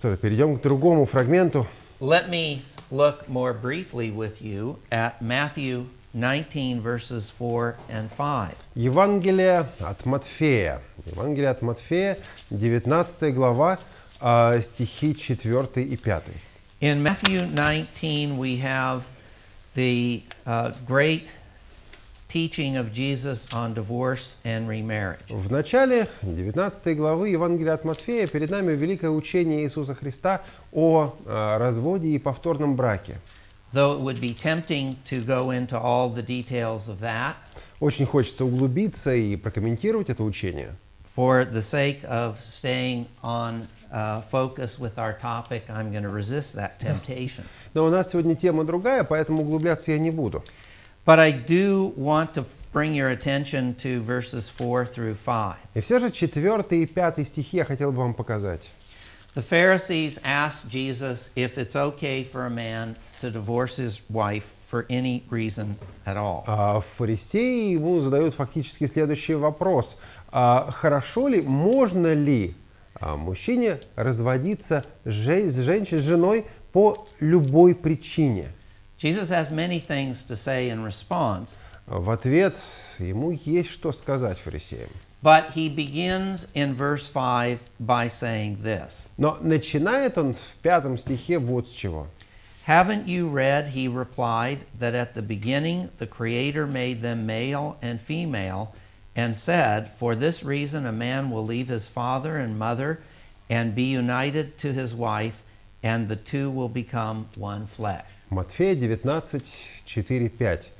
что, перейдем к другому фрагменту. Let me look more briefly with you at Matthew 19 verses 4 and 5. Евангелие от Матфея. Евангелие от Матфея, 19 глава, а, стихи 4 и 5. In Matthew 19 we have the uh, great teaching of Jesus on divorce and remarriage. В начале 19 главы Евангелия от Матфея перед нами великое учение Иисуса Христа о э, разводе и повторном браке. Though it would be tempting to go into all the details of that. Очень хочется углубиться и прокомментировать это учение. For the sake of staying on Uh, focus with our topic, I'm going to resist that temptation. Но у нас сегодня тема другая, поэтому углубляться я не буду. But I do want to bring your attention to verses 4 through 5. И все же 4 и 5 стихи я хотел бы вам показать. The Pharisees asked Jesus if it's okay for a man to divorce his wife for any reason at all. А фарисеи ему задают фактически следующий вопрос. А хорошо ли, можно ли а, мужчине разводиться с женщиной, с женой по любой причине? Jesus has many things to say in response. В ответ ему есть что сказать фарисеям. But he begins in verse 5 by saying this. Но начинает он в пятом стихе вот с чего. Haven't you read, he replied, that at the beginning the Creator made them male and female, and said, For this reason a man will leave his father and mother and be united to his wife, and the two will become one flesh. Матфея 19, 4, 5.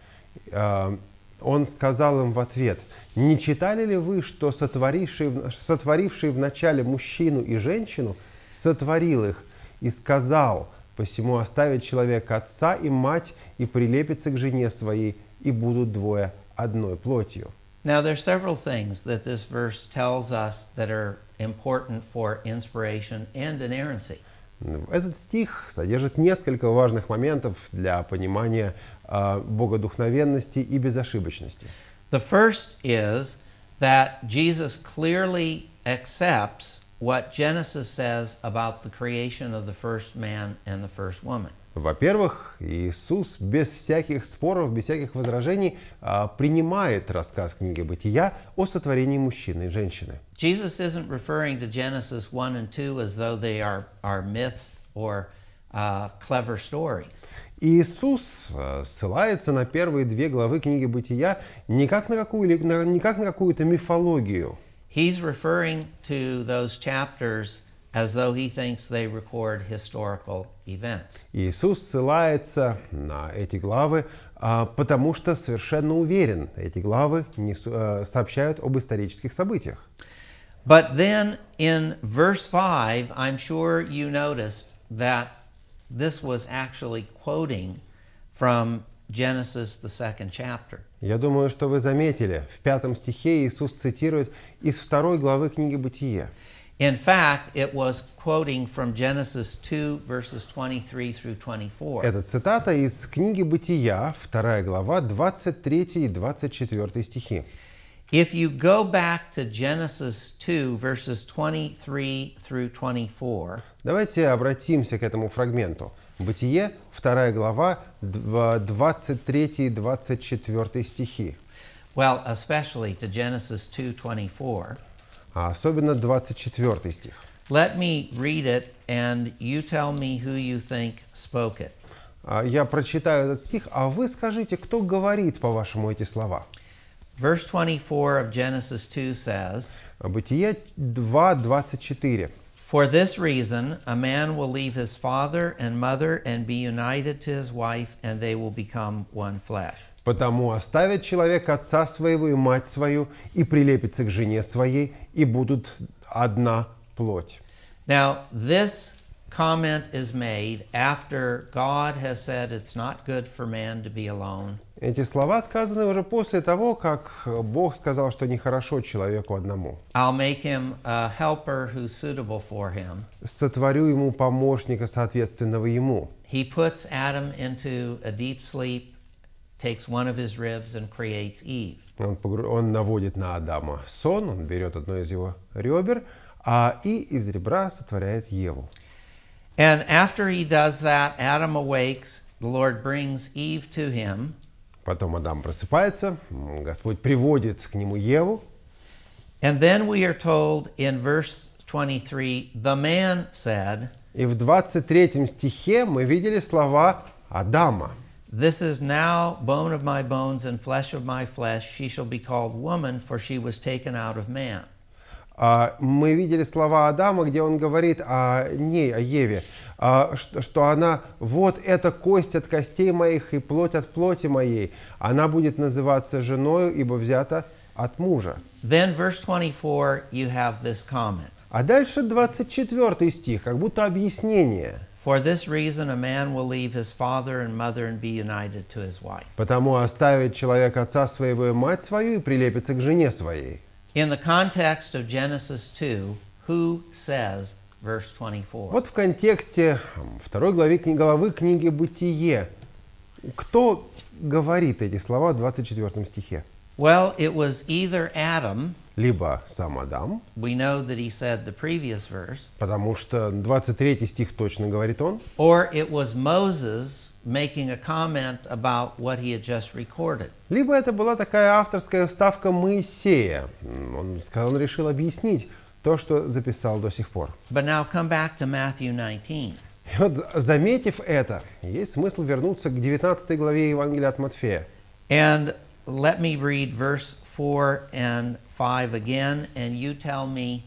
Он сказал им в ответ, «Не читали ли вы, что сотворивший, сотворивший вначале мужчину и женщину сотворил их и сказал, посему оставит человек отца и мать и прилепится к жене своей, и будут двое одной плотью». Now there are several things that this verse tells us that are important for inspiration and inerrancy. Этот стих содержит несколько важных моментов для понимания э, богодухновенности и безошибочности. The first is that Jesus clearly accepts what Genesis says about the creation of the first man and the first woman. Во-первых, Иисус без всяких споров, без всяких возражений а, принимает рассказ книги Бытия о сотворении мужчины и женщины. Jesus isn't referring to Genesis 1 and 2 as though they are, are myths or uh, clever stories. Иисус а, ссылается на первые две главы книги Бытия не как на какую-либо, не как на какую-то мифологию. He's referring to those chapters – as though he thinks they record historical events. Иисус ссылается на эти главы, а, потому что совершенно уверен, эти главы а, сообщают об исторических событиях. But then in verse 5, I'm sure you noticed that this was actually quoting from Genesis, the second chapter. Я думаю, что вы заметили, в пятом стихе Иисус цитирует из второй главы книги Бытия. In fact, it was quoting from Genesis 2, verses 23 through 24. Это цитата из книги Бытия, 2 глава, 23 и 24 стихи. If you go back to Genesis 2, verses 23 through 24, Давайте обратимся к этому фрагменту. Бытие, 2 глава, 23 и 24 стихи. Well, especially to Genesis 2, 24 а особенно 24 стих. Let me read it, and you tell me who you think spoke it. Я прочитаю этот стих, а вы скажите, кто говорит, по-вашему, эти слова. Verse 24 of Genesis 2 says, Бытие 2.24. For this reason, a man will leave his father and mother and be united to his wife, and they will become one flesh. Потому оставят человек отца своего и мать свою, и прилепится к жене своей, и будут одна плоть. Now, this comment is made after God has said it's not good for man to be alone. Эти слова сказаны уже после того, как Бог сказал, что нехорошо человеку одному. I'll make him a helper who's suitable for him. Сотворю ему помощника, соответственного ему. He puts Adam into a deep sleep takes one of his ribs and creates Eve. Он, погру... он наводит на Адама сон, он берет одно из его ребер, а и из ребра сотворяет Еву. And after he does that, Adam awakes, the Lord brings Eve to him. Потом Адам просыпается, Господь приводит к нему Еву. And then we are told in verse 23, the man said, и в 23 стихе мы видели слова Адама. This is now bone of my bones and flesh of my flesh. She shall be called woman, for she was taken out of man. Мы видели слова Адама, где он говорит о ней, о Еве, что она «вот эта кость от костей моих и плоть от плоти моей, она будет называться женою, ибо взята от мужа». Then verse 24, you have this comment. А дальше 24 стих, как будто объяснение. For this reason a man will leave his father and mother and be united to his wife. Потому оставит человек отца своего и мать свою и прилепится к жене своей. In the context of Genesis 2, who says verse 24? Вот в контексте второй главы, главы книги Бытие, кто говорит эти слова в 24 стихе? Well, it was either Adam либо сам Адам. We know that he said the previous verse. Потому что 23 стих точно говорит он. Or it was Moses making a comment about what he had just recorded. Либо это была такая авторская вставка Моисея. Он сказал, он решил объяснить то, что записал до сих пор. But now come back to Matthew 19. И вот, заметив это, есть смысл вернуться к 19 главе Евангелия от Матфея. And let me read verse 4 and 5 again, and you tell me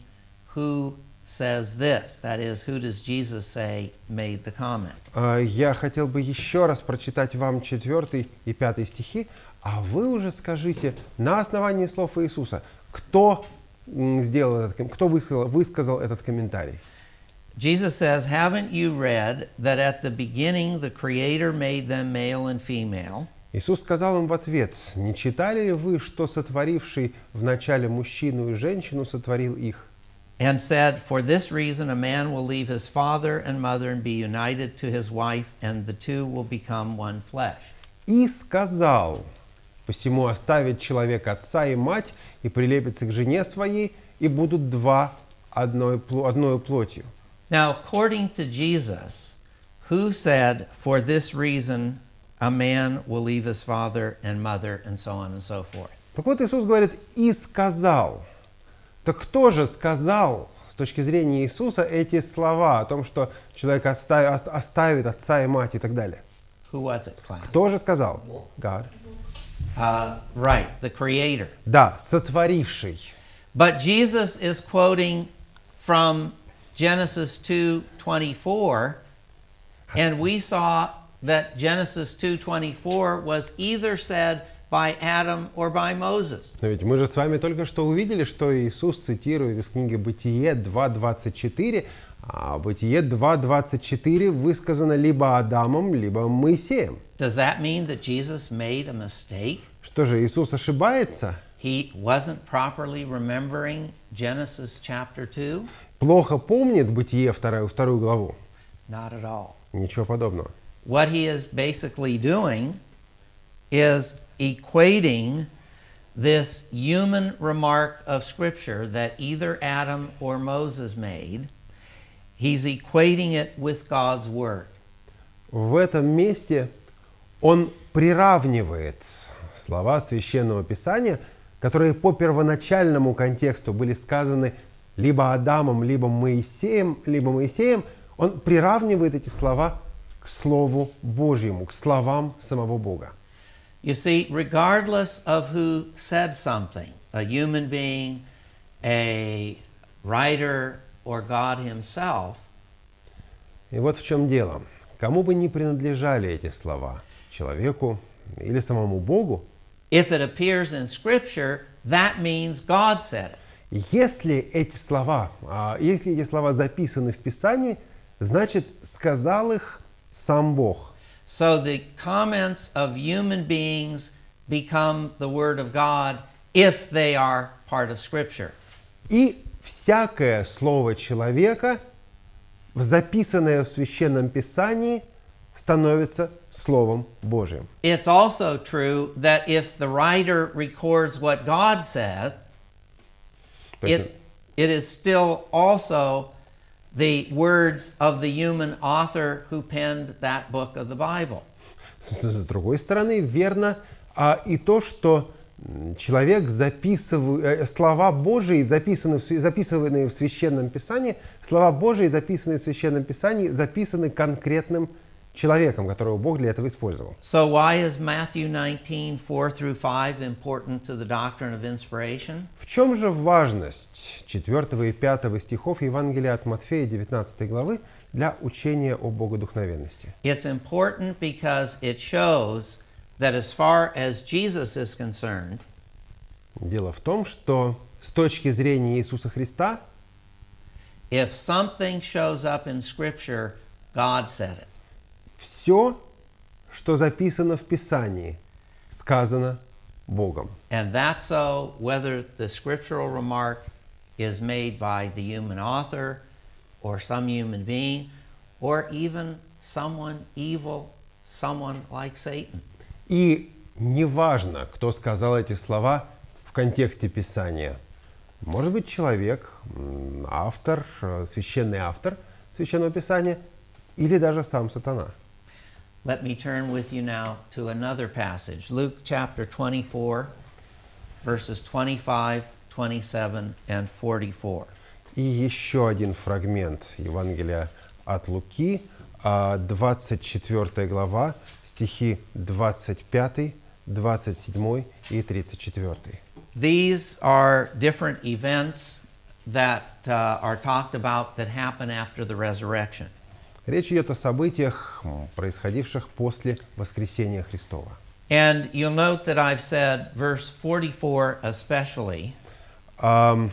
who says this. That is, who does Jesus say made the comment? Э, я хотел бы еще раз прочитать вам 4 и 5 стихи, а вы уже скажите на основании слов Иисуса, кто сделал этот, кто высказал, высказал этот комментарий. Jesus says, Haven't you read that at the beginning the Creator made them male and female? Иисус сказал им в ответ, «Не читали ли вы, что сотворивший вначале мужчину и женщину сотворил их?» And said, For this reason a man will leave his father and mother and be united to his wife, and the two will become one flesh. И сказал, посему оставит человек отца и мать, и прилепится к жене своей, и будут два одной, одной плотью. Now, according to Jesus, who said, For this reason a man will leave his father and mother and so on and so forth. Так вот Иисус говорит, и сказал. Так кто же сказал с точки зрения Иисуса эти слова о том, что человек оставит, оставит отца и мать и так далее? Who was it, class? Кто же сказал? God. Uh, right, the creator. Да, сотворивший. But Jesus is quoting from Genesis 2:24, and we saw that Genesis 2:24 was either said by Adam or by Moses. Но ведь мы же с вами только что увидели, что Иисус цитирует из книги Бытие 2:24, а Бытие 2:24 высказано либо Адамом, либо Моисеем. Does that mean that Jesus made a mistake? Что же, Иисус ошибается? He wasn't properly remembering Genesis chapter 2? Плохо помнит Бытие вторую 2 главу? Not at all. Ничего подобного what he is basically doing is equating this human remark of Scripture that either Adam or Moses made, he's equating it with God's Word. В этом месте он приравнивает слова Священного Писания, которые по первоначальному контексту были сказаны либо Адамом, либо Моисеем, либо Моисеем, он приравнивает эти слова к Слову Божьему, к словам самого Бога. You see, regardless of who said something, a human being, a writer, or God Himself. И вот в чем дело. Кому бы ни принадлежали эти слова, человеку или самому Богу, if it appears in Scripture, that means God said it. Если эти слова, а, если эти слова записаны в Писании, значит, сказал их сам Бог. So the comments of human beings become the word of God if they are part of scripture. И всякое слово человека, записанное в священном писании, становится словом Божьим. It's also true that if the writer records what God says, it, it is still also the words of the human author who penned that book of the Bible. С другой стороны, верно а, и то, что человек, записывает э, слова Божии, записаны, записанные в Священном Писании, слова Божии, записанные в Священном Писании, записаны конкретным человеком человеком, которого Бог для этого использовал. So why is Matthew 19, 4 through 5 important to the doctrine of inspiration? В чем же важность 4 и 5 стихов Евангелия от Матфея 19 главы для учения о богодухновенности? It's important because it shows that as far as Jesus is concerned, Дело в том, что с точки зрения Иисуса Христа, if something shows up in Scripture, God said it все, что записано в Писании, сказано Богом. And that's so whether the scriptural remark is made by the human author or some human being or even someone evil, someone like Satan. И неважно, кто сказал эти слова в контексте Писания. Может быть, человек, автор, э, священный автор Священного Писания или даже сам сатана – Let me turn with you now to another passage Luke chapter 24, verses 25, 27, and 44. И еще один фрагмент Евангелия от Луки, 24 глава, стихи 25, 27 и 34. These are different events that uh, are talked about that happen after the resurrection. Речь идет о событиях, происходивших после воскресения Христова. And you'll note that I've said verse 44 especially. Um,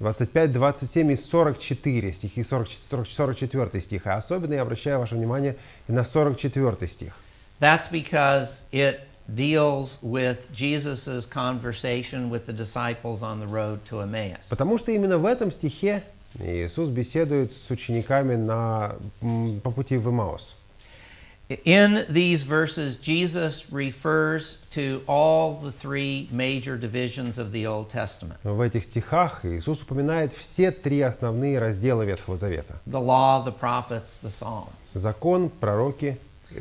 25, 27 и 44 стихи, 44 44 стих. А особенно я обращаю ваше внимание и на 44 стих. That's because it deals with Jesus's conversation with the disciples on the road to Emmaus. Потому что именно в этом стихе Иисус беседует с учениками на, по пути в Имаус. In these verses, Jesus refers to all the three major divisions of the Old Testament. В этих стихах Иисус упоминает все три основные раздела Ветхого Завета. The law, the prophets, the psalms. Закон, пророки,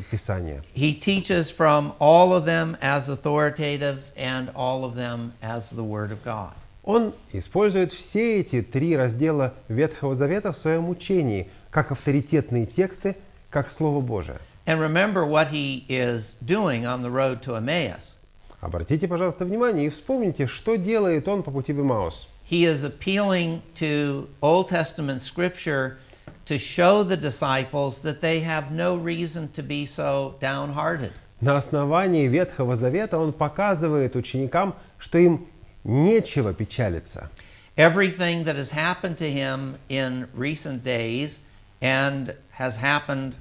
Писание. He teaches from all of them as authoritative and all of them as the Word of God. Он использует все эти три раздела Ветхого Завета в своем учении, как авторитетные тексты, как Слово Божие. And Обратите, пожалуйста, внимание и вспомните, что делает он по пути в Имаус. He is appealing to Old Testament scripture to show the disciples that they have no reason to be so downhearted. На основании Ветхого Завета он показывает ученикам, что им Нечего печалиться. Everything that has happened to him in recent days and has happened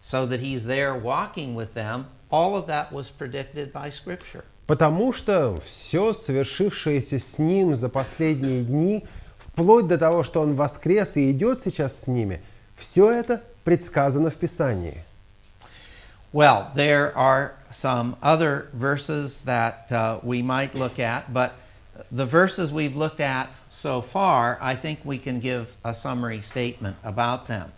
so that he's there walking with them, all of that was predicted by Scripture. Потому что все совершившееся с ним за последние дни, вплоть до того, что он воскрес и идет сейчас с ними, все это предсказано в Писании. Well, there are some other verses that uh, we might look at, but the verses we've looked at so far, I think we can give a summary statement about them.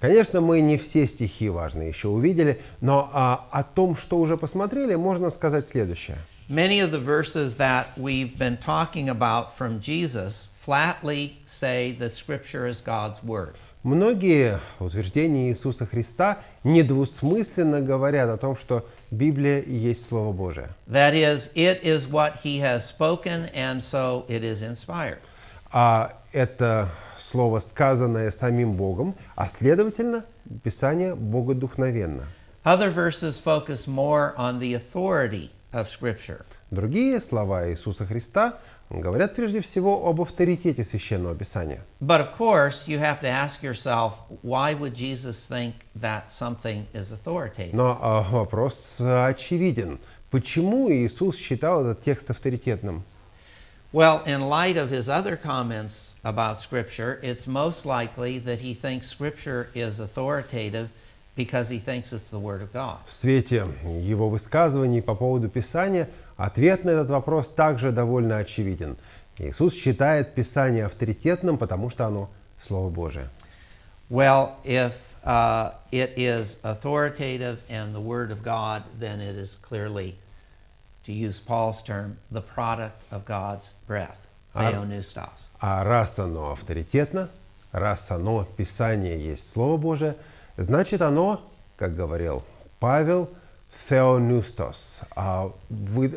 Конечно, мы не все стихи важные еще увидели, но а, о том, что уже посмотрели, можно сказать следующее. Many of the verses that we've been talking about from Jesus flatly say that Scripture is God's Word. Многие утверждения Иисуса Христа недвусмысленно говорят о том, что Библия есть Слово Божие. That is, it is what he has spoken, and so it is inspired. А это слово, сказанное самим Богом, а следовательно, Писание богодухновенно. Other verses focus more on the authority of Scripture. Другие слова Иисуса Христа – говорят прежде всего об авторитете священного писания. But of course, you have to ask yourself, why would Jesus think that something is authoritative? Но а, вопрос очевиден. Почему Иисус считал этот текст авторитетным? Well, in light of his other comments about scripture, it's most likely that he thinks scripture is authoritative because he thinks it's the word of God. В свете его высказываний по поводу Писания – Ответ на этот вопрос также довольно очевиден. Иисус считает Писание авторитетным, потому что оно Слово Божие. Well, if uh, it is authoritative and the Word of God, then it is clearly, to use Paul's term, the product of God's breath, theonustos. А, а раз оно авторитетно, раз оно Писание есть Слово Божие, значит оно, как говорил Павел, – Theonustos.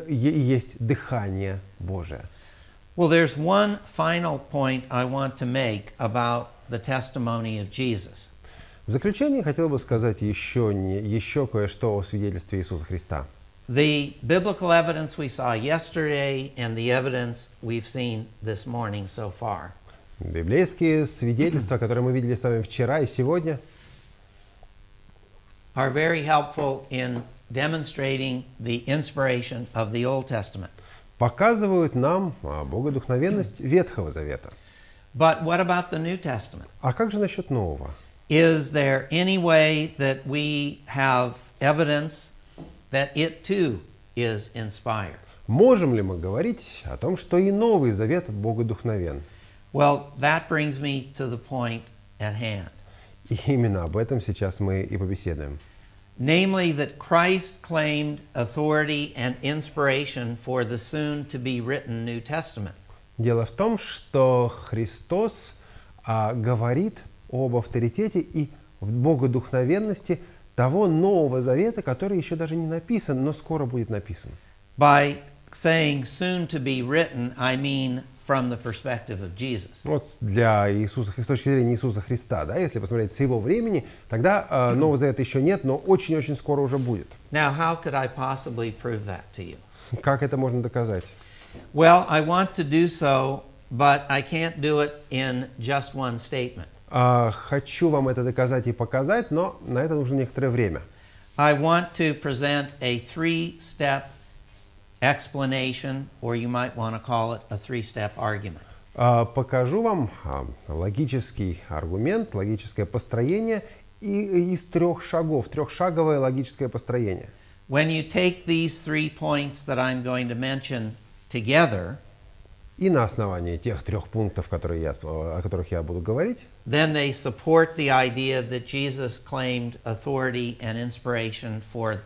Есть дыхание Божие. Well, there's one final point I want to make about the testimony of Jesus. В заключение хотел бы сказать еще, не, еще кое-что о свидетельстве Иисуса Христа. The biblical evidence we saw yesterday and the evidence we've seen this morning so far. Библейские свидетельства, которые мы видели с вами вчера и сегодня, are very helpful in demonstrating the inspiration of the Old Testament. Показывают нам богодухновенность Ветхого Завета. But what about the New Testament? А как же насчет Нового? Is there any way that we have evidence that it too is inspired? Можем ли мы говорить о том, что и Новый Завет богодухновен? Well, that brings me to the point at hand. И именно об этом сейчас мы и побеседуем namely that Christ claimed authority and inspiration for the soon to be written New Testament. Дело в том, что Христос а, говорит об авторитете и в богодухновенности того Нового Завета, который еще даже не написан, но скоро будет написан. By saying soon to be written, I mean from the perspective of Jesus. Вот для Иисуса, с точки зрения Иисуса Христа, да, если посмотреть с его времени, тогда э, Нового Завета еще нет, но очень-очень скоро уже будет. Now, how could I possibly prove that to you? Как это можно доказать? Well, I want to do so, but I can't do it in just one statement. Uh, хочу вам это доказать и показать, но на это нужно некоторое время. I want to present a three-step explanation, or you might want to call it a three-step argument. Покажу вам логический аргумент, логическое построение и из трех шагов, трехшаговое логическое построение. When you take these three points that I'm going to mention together, и на основании тех трех пунктов, которые я, о которых я буду говорить, then they support the idea that Jesus claimed authority and inspiration for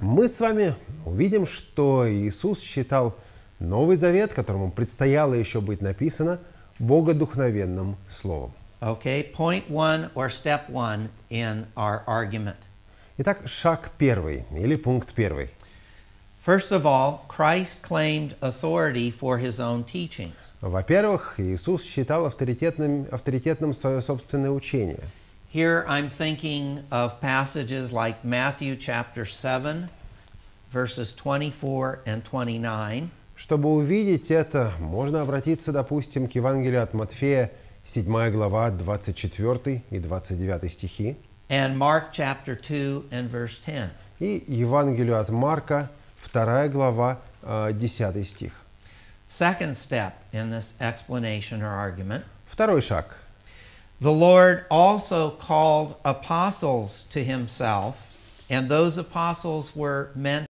Мы с вами увидим, что Иисус считал Новый Завет, которому предстояло еще быть написано, богодухновенным словом. Okay, point one or step one in our argument. Итак, шаг первый или пункт первый. First of all, Christ claimed authority for his own teachings. Во-первых, Иисус считал авторитетным, авторитетным свое собственное учение. Here I'm thinking of passages like Matthew chapter 7, verses 24 and 29. Чтобы увидеть это, можно обратиться, допустим, к Евангелию от Матфея, 7 глава, 24 и 29 стихи. And Mark chapter 2 and verse 10. И Евангелию от Марка, 2 глава, 10 стих. Second step in this explanation or argument. Второй шаг – The Lord also called apostles to himself, and those apostles were meant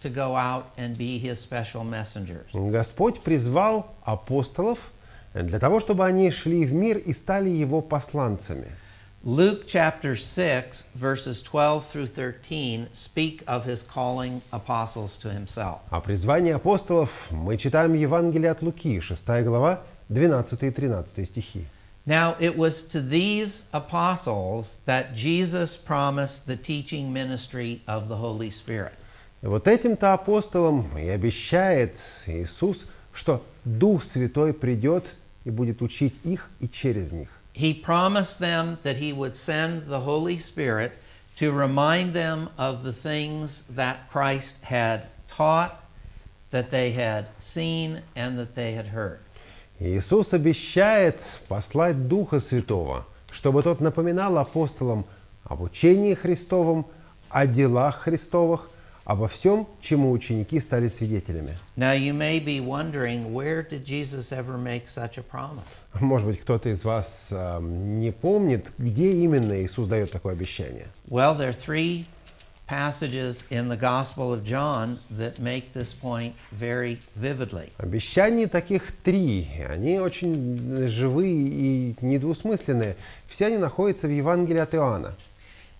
to go out and be his special messengers. Господь призвал апостолов для того, чтобы они шли в мир и стали его посланцами. Luke chapter 6 verses 12 through 13 speak of his calling apostles to himself. О призвании апостолов мы читаем Евангелие от Луки, 6 глава, 12 и 13 стихи. Now, it was to these apostles that Jesus promised the teaching ministry of the Holy Spirit. Вот этим-то апостолам и обещает Иисус, что Дух Святой придет и будет учить их и через них. He promised them that he would send the Holy Spirit to remind them of the things that Christ had taught, that they had seen, and that they had heard. Иисус обещает послать Духа Святого, чтобы тот напоминал апостолам об учении Христовом, о делах Христовых, обо всем, чему ученики стали свидетелями. Может быть, кто-то из вас э, не помнит, где именно Иисус дает такое обещание. Well, there are three passages in the Gospel of John that make this point very vividly. Обещаний таких три. Они очень живые и недвусмысленные. Все они находятся в Евангелии от Иоанна.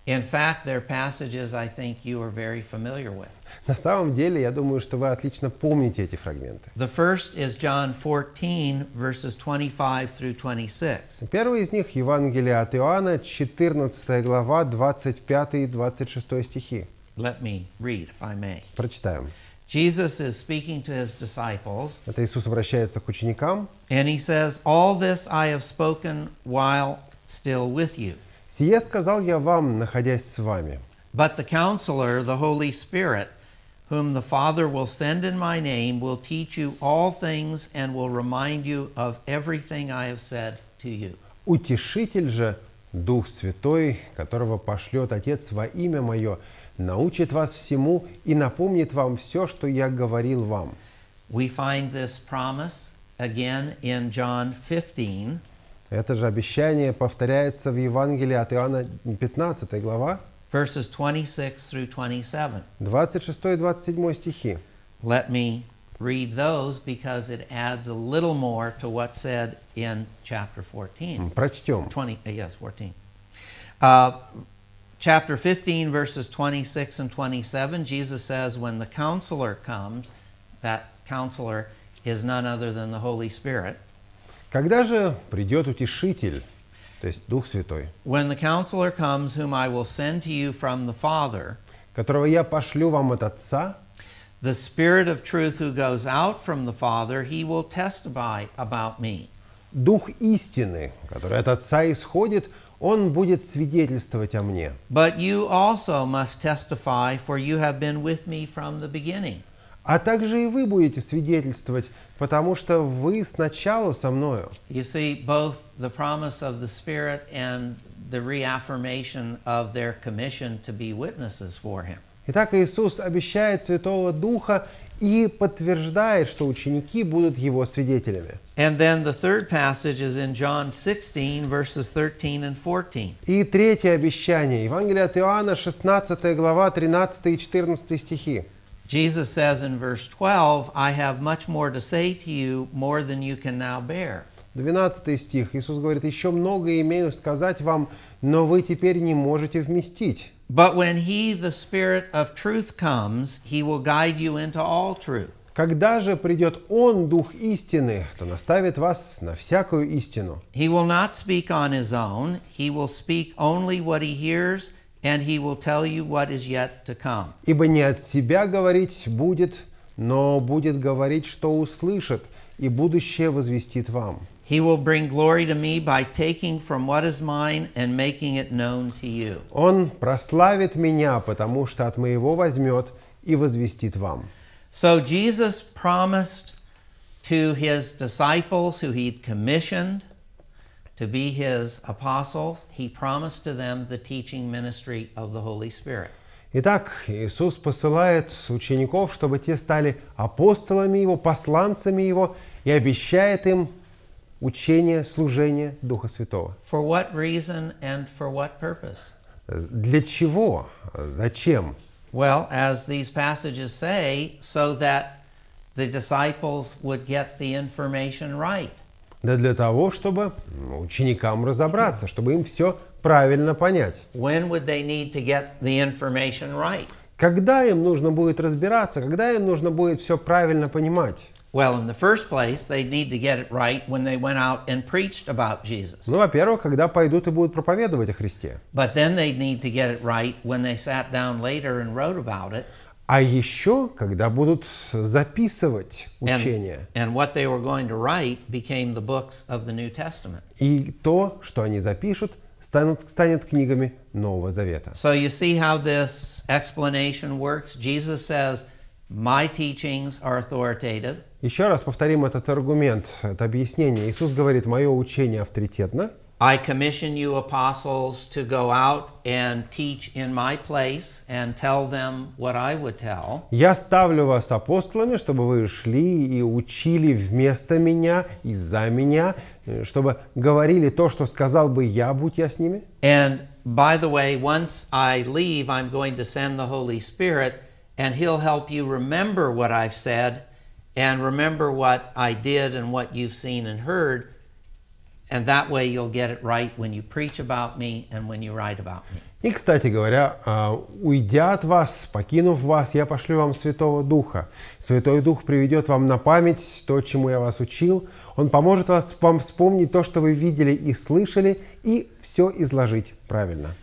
In fact, they're passages I think you are very familiar with. На самом деле, я думаю, что вы отлично помните эти фрагменты. The first is John 14 verses 25 through 26. Первый из них Евангелие от Иоанна, 14 глава, 25 и 26 стихи. Let me read, if I may. Прочитаем. Jesus is speaking to his disciples. Это Иисус обращается к ученикам. And he says, "All this I have spoken while still with you." Сие сказал я вам, находясь с вами. But the Counselor, the Holy Spirit, whom the Father will send in my name, will teach you all things and will remind you of everything I have said to you. Утешитель же, Дух Святой, которого пошлет Отец во имя Мое, научит вас всему и напомнит вам все, что я говорил вам. We find this promise again in John 15. Это же обещание повторяется в Евангелии от Иоанна 15 глава. Verses 26 through 27. 26 и 27 стихи. Let me read those because it adds a little more to what's said in chapter 14. Прочтем. 20, yes, 14. Uh, chapter 15, verses 26 and 27, Jesus says, When the counselor comes, that counselor is none other than the Holy Spirit. Когда же придет утешитель, то есть Дух Святой? When the counselor comes, whom I will send to you from the Father, которого я пошлю вам от Отца, the Spirit of truth who goes out from the Father, he will testify about me. Дух истины, который от Отца исходит, он будет свидетельствовать о мне. But you also must testify, for you have been with me from the beginning. А также и вы будете свидетельствовать, потому что вы сначала со мною. You see, both the promise of the Spirit and the reaffirmation of their commission to be witnesses for Him. Итак, Иисус обещает Святого Духа и подтверждает, что ученики будут его свидетелями. И третье обещание, Евангелие от Иоанна, 16 глава, 13 и 14 стихи. Jesus says in verse 12, I have much more to say to you, more than you can now bear. 12 стих. Иисус говорит, еще много имею сказать вам, но вы теперь не можете вместить. But when he, the Spirit of truth, comes, he will guide you into all truth. Когда же придет Он, Дух истины, то наставит вас на всякую истину. He will not speak on his own, he will speak only what he hears, and he will tell you what is yet to come. Ибо не от себя говорить будет, но будет говорить, что услышит, и будущее возвестит вам. He will bring glory to me by taking from what is mine and making it known to you. Он прославит меня, потому что от моего возьмет и возвестит вам. So Jesus promised to his disciples who he'd commissioned to be his apostles, he promised to them the teaching ministry of the Holy Spirit. Итак, Иисус посылает учеников, чтобы те стали апостолами Его, посланцами Его, и обещает им учение, служение Духа Святого. For what reason and for what purpose? Для чего? Зачем? Well, as these passages say, so that the disciples would get the information right. Да для того, чтобы ученикам разобраться, чтобы им все правильно понять. When would they need to get the information right? Когда им нужно будет разбираться, когда им нужно будет все правильно понимать? Well, in the first place, they need to get it right when they went out and preached about Jesus. Ну, во-первых, когда пойдут и будут проповедовать о Христе. But then they need to get it right when they sat down later and wrote about it. А еще, когда будут записывать учения. И то, что они запишут, станут, станет книгами Нового Завета. So you see how this explanation works. Jesus says, My teachings are authoritative. Еще раз повторим этот аргумент, это объяснение. Иисус говорит, мое учение авторитетно. I commission you, apostles, to go out and teach in my place and tell them what I would tell. Я ставлю вас апостолами, чтобы вы шли и учили вместо меня и за меня, э, чтобы говорили то, что сказал бы я, будь я с ними. And by the way, once I leave, I'm going to send the Holy Spirit, and He'll help you remember what I've said, and remember what I did and what you've seen and heard. And that way you'll get it right when you preach about me and when you write about me. И, кстати говоря, а, уйдя от вас, покинув вас, я пошлю вам Святого Духа. Святой Дух приведет вам на память то, чему я вас учил. Он поможет вас, вам вспомнить то, что вы видели и слышали, и все изложить правильно.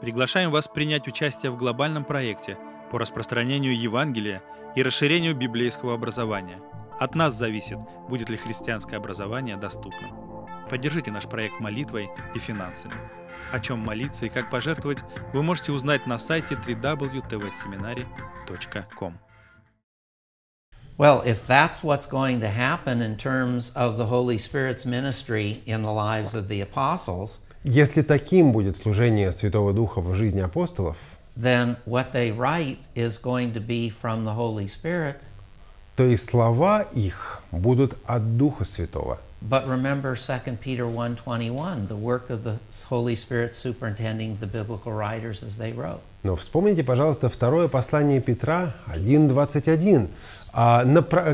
Приглашаем вас принять участие в глобальном проекте по распространению Евангелия и расширению библейского образования – от нас зависит, будет ли христианское образование доступным. Поддержите наш проект молитвой и финансами. О чем молиться и как пожертвовать, вы можете узнать на сайте www.tvseminary.com. Well, if that's what's going to happen in terms of the Holy Spirit's ministry in the lives of the apostles, если таким будет служение Святого Духа в жизни апостолов, then what they write is going to be from the Holy Spirit – то и слова их будут от Духа Святого. But remember 2 Peter 1:21, the work of the Holy Spirit superintending the biblical writers as they wrote. Но вспомните, пожалуйста, второе послание Петра 1.21, а,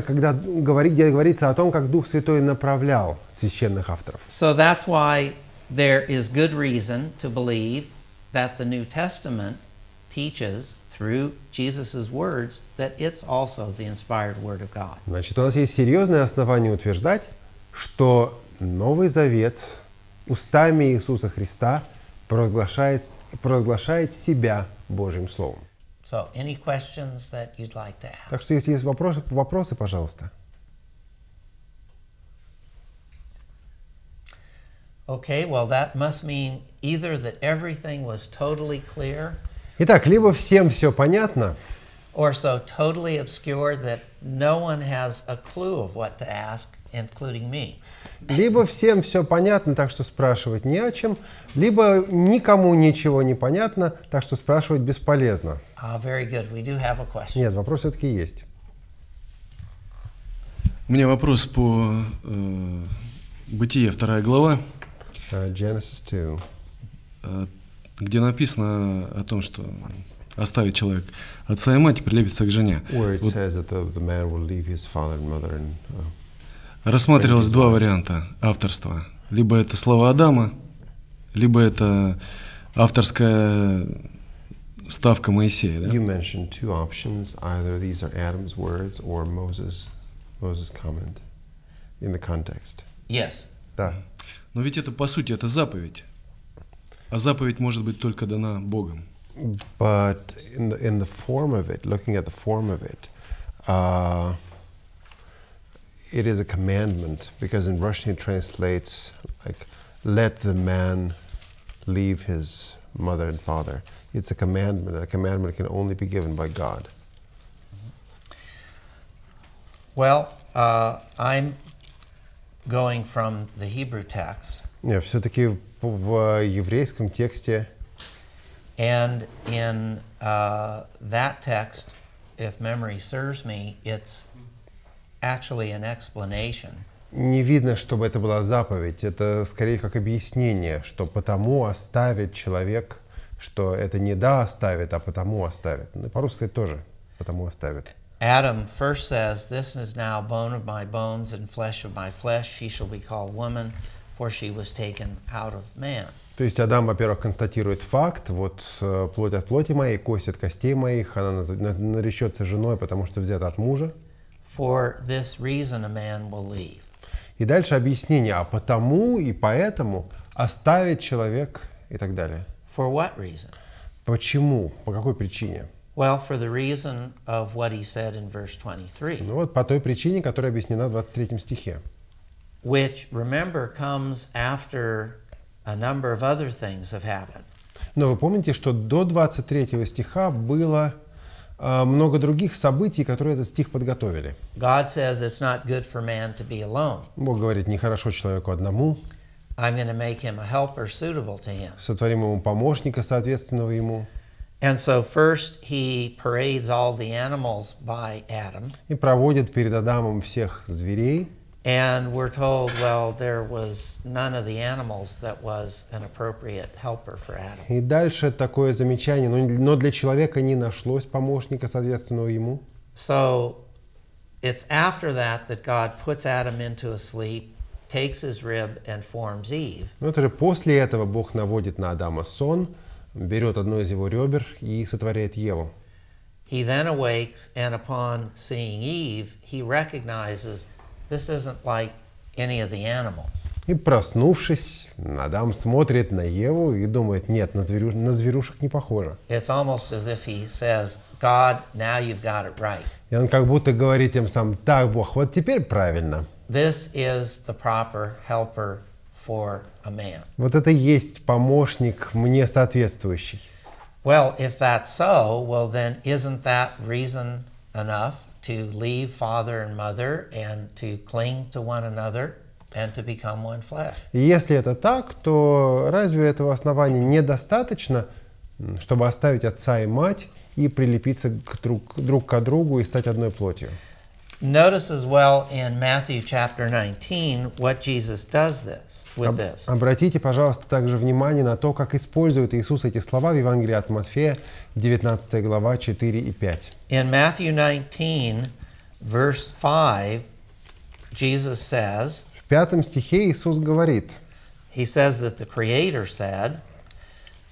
когда говорит, где говорится о том, как Дух Святой направлял священных авторов. So that's why there is good reason to believe that the New Testament teaches through Jesus's words that it's also the inspired word of God. Значит, у нас есть серьезное основание утверждать, что Новый Завет устами Иисуса Христа провозглашает, провозглашает себя Божьим Словом. So, any questions that you'd like to ask? Так что, если есть вопросы, вопросы, пожалуйста. Okay, well, that must mean either that everything was totally clear – Итак, либо всем все понятно, or so totally obscure that no one has a clue of what to ask, including me. Либо всем все понятно, так что спрашивать не о чем, либо никому ничего не понятно, так что спрашивать бесполезно. Uh, very good. We do have a question. Нет, вопрос все-таки есть. У меня вопрос по э, Бытие, вторая глава. Uh, Genesis 2 где написано о том, что оставит человек отца и мать, прилепится к жене. Вот uh, рассматривалось два варианта авторства. Либо это слова Адама, либо это авторская ставка Моисея. Да. Но ведь это, по сути, это заповедь. А заповедь может быть только дана Богом. But in the, in the form of it, looking at the form of it, uh, it is a commandment because in Russian it translates like let the man leave his mother and father. It's a commandment. A commandment can only be given by God. Well, uh, I'm going from the Hebrew text. Yeah, все-таки в э, еврейском тексте. And in uh, that text, if memory serves me, it's actually an explanation. Не видно, чтобы это была заповедь. Это скорее как объяснение, что потому оставит человек, что это не да оставит, а потому оставит. Ну, по-русски тоже потому оставит. Adam first says, This is now bone of my bones and flesh of my flesh. She shall be called woman, or she was taken out of man. То есть Адам, во-первых, констатирует факт, вот э, плоть от плоти моей, кость от костей моих, она наречется женой, потому что взята от мужа. For this reason a man will leave. И дальше объяснение, а потому и поэтому оставит человек и так далее. For what reason? Почему? По какой причине? Well, for the reason of what he said in verse 23. Ну вот по той причине, которая объяснена в 23 стихе which, remember, comes after a number of other things have happened. Но вы помните, что до 23 стиха было э, много других событий, которые этот стих подготовили. God says it's not good for man to be alone. Бог говорит, нехорошо человеку одному. I'm going to make him a helper suitable to him. Сотворим ему помощника, соответственного ему. And so first he parades all the animals by Adam. И проводит перед Адамом всех зверей. And we're told, well, there was none of the animals that was an appropriate helper for Adam. И дальше такое замечание, но, но для человека не нашлось помощника, соответственного ему. So it's after that that God puts Adam into a sleep, takes his rib and forms Eve. Но это же после этого Бог наводит на Адама сон, берет одно из его ребер и сотворяет Еву. He then awakes, and upon seeing Eve, he recognizes This isn't like any of the animals. И проснувшись, Адам смотрит на Еву и думает, нет, на, зверю, на зверушек не похоже. И он как будто говорит им сам, так, Бог, вот теперь правильно. This is the proper helper for a man. Вот это есть помощник мне соответствующий. Well, if that's so, well then isn't that reason enough to leave father and mother and to cling to one another and to become one flesh. Если это так, то разве этого основания недостаточно, чтобы оставить отца и мать и прилепиться к друг, друг к другу и стать одной плотью? Notice as well in Matthew chapter 19 what Jesus does this with this. Обратите, пожалуйста, также внимание на то, как использует Иисус эти слова в Евангелии от Матфея, 19 глава 4 и 5. In Matthew 19 verse 5 Jesus says В пятом стихе Иисус говорит He says that the creator said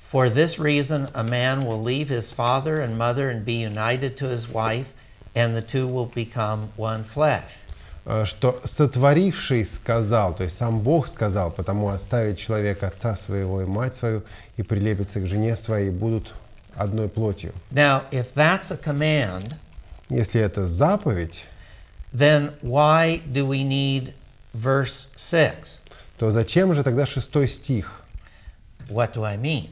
For this reason a man will leave his father and mother and be united to his wife and the two will become one flesh. Э, что сотворивший сказал, то есть сам Бог сказал, потому оставит человек отца своего и мать свою и прилепится к жене своей, будут одной плотью. Now, if that's a command, если это заповедь, then why do we need verse six? То зачем же тогда шестой стих? What do I mean?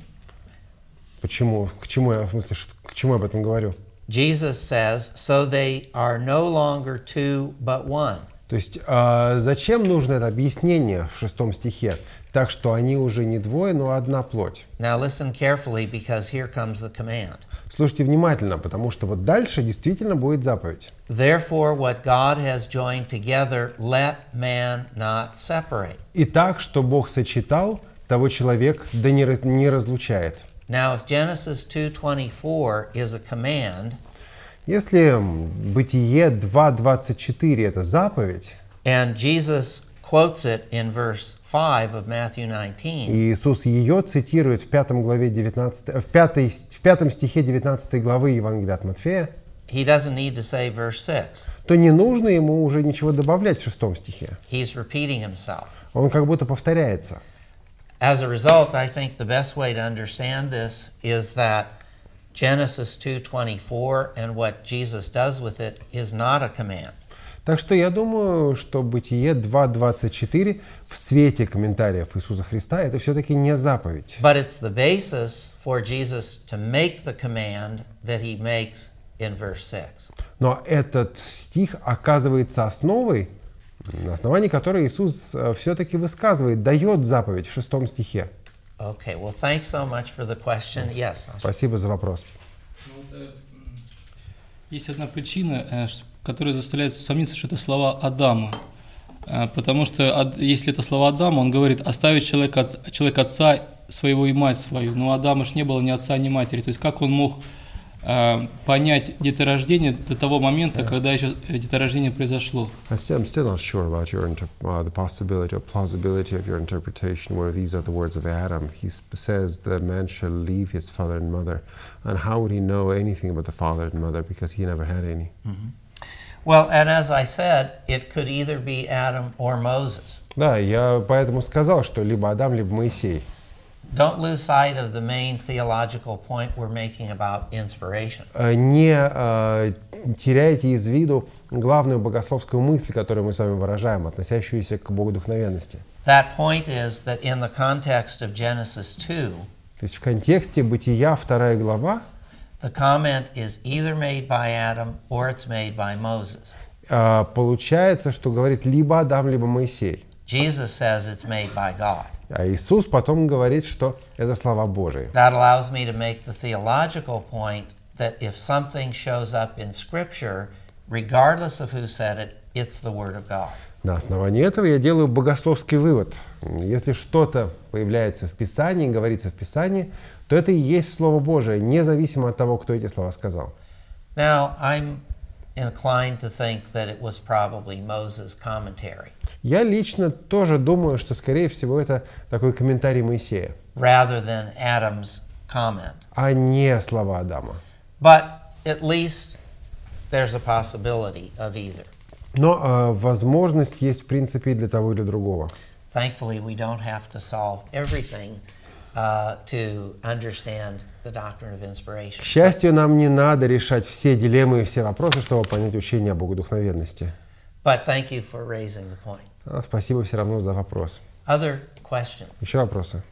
Почему? К чему я, в смысле, к чему я об этом говорю? Jesus says, so they are no longer two, but one. То есть, э, зачем нужно это объяснение в шестом стихе? Так что они уже не двое, но одна плоть. Now listen carefully, because here comes the command. Слушайте внимательно, потому что вот дальше действительно будет заповедь. Therefore, what God has joined together, let man not separate. И так, что Бог сочетал, того человек да не, не разлучает. Now, if Genesis 2:24 is a command, если Бытие 2:24 это заповедь, and Jesus quotes it in verse 5 of Matthew 19. Иисус ее цитирует в пятом главе 19 в 5 в 5 стихе 19 главы Евангелия от Матфея. He doesn't need to say verse 6. То не нужно ему уже ничего добавлять в шестом стихе. He's repeating himself. Он как будто повторяется. as a result, I think the best way to understand this is that Genesis 2.24 and what Jesus does with it is not a command. Так что я думаю, что Бытие 2.24 в свете комментариев Иисуса Христа это все-таки не заповедь. But it's the basis for Jesus to make the command that he makes in verse 6. Но этот стих оказывается основой на основании которой Иисус э, все-таки высказывает, дает заповедь в шестом стихе. Okay, well, thanks so much for the question. Yes. Спасибо за вопрос. Ну, э, есть одна причина, э, которая заставляет сомниться, что это слова Адама. Потому что если это слова Адама, он говорит «оставить человека, от, человек отца своего и мать свою». Но у Адама ж не было ни отца, ни матери. То есть как он мог понять деторождение до того момента, yeah. когда еще деторождение произошло. I'm still not sure about your uh, the possibility or plausibility of your interpretation where these are the words of Adam. He says the man shall leave his father and mother. And how would he know anything about the father and mother because he never had any? Mm -hmm. Well, and as I said, it could either be Adam or Moses. Да, я поэтому сказал, что либо Адам, либо Моисей. Don't lose sight of the main theological point we're making about inspiration. Э, не э, теряйте из виду главную богословскую мысль, которую мы с вами выражаем, относящуюся к богодухновенности. That point is that in the context of Genesis 2, то есть в контексте Бытия вторая глава, the comment is either made by Adam or it's made by Moses. Э, получается, что говорит либо Адам, либо Моисей. Jesus says it's made by God. А Иисус потом говорит, что это слова Божие. На основании этого я делаю богословский вывод. Если что-то появляется в Писании, говорится в Писании, то это и есть Слово Божие, независимо от того, кто эти слова сказал. Now, I'm inclined to think that it was probably Moses' commentary. Я лично тоже думаю, что, скорее всего, это такой комментарий Моисея. Rather than Adam's comment. А не слова Адама. But at least there's a possibility of either. Но э, возможность есть, в принципе, и для того и для другого. Thankfully, we don't have to solve everything uh, to understand the doctrine of inspiration. К счастью, нам не надо решать все дилеммы и все вопросы, чтобы понять учение о богодухновенности. But thank you for raising the point. Спасибо все равно за вопрос. Other questions? Еще вопросы?